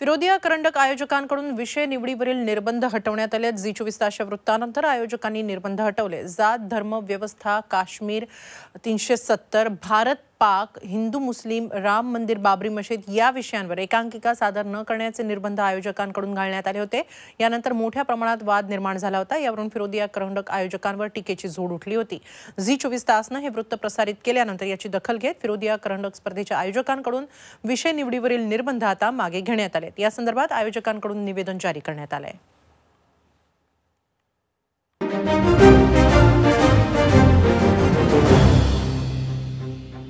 फिरोदिया करंडक आयोजकांकडून विषय निवडीवरील निर्बंध हटवण्यात आले जी चोवीस तासच्या वृत्तानंतर आयोजकांनी निर्बंध हटवले जात धर्म व्यवस्था काश्मीर तीनशे सत्तर भारत पाक हिंदू मुस्लिम राम मंदिर बाबरी मशीद या विषयांवर एकांकिका सादर न करण्याचे निर्बंध आयोजकांकडून घालण्यात आले होते यानंतर मोठ्या प्रमाणात वाद निर्माण झाला होता यावरून फिरोदी करंडक आयोजकांवर टीकेची झोड उठली होती झी चोवीस तासनं हे वृत्त प्रसारित केल्यानंतर याची दखल घेत फिरोदी करंडक स्पर्धेच्या आयोजकांकडून विषय निवडीवरील निर्बंध आता मागे घेण्यात आले या संदर्भात आयोजकांकडून निवेदन जारी करण्यात आलं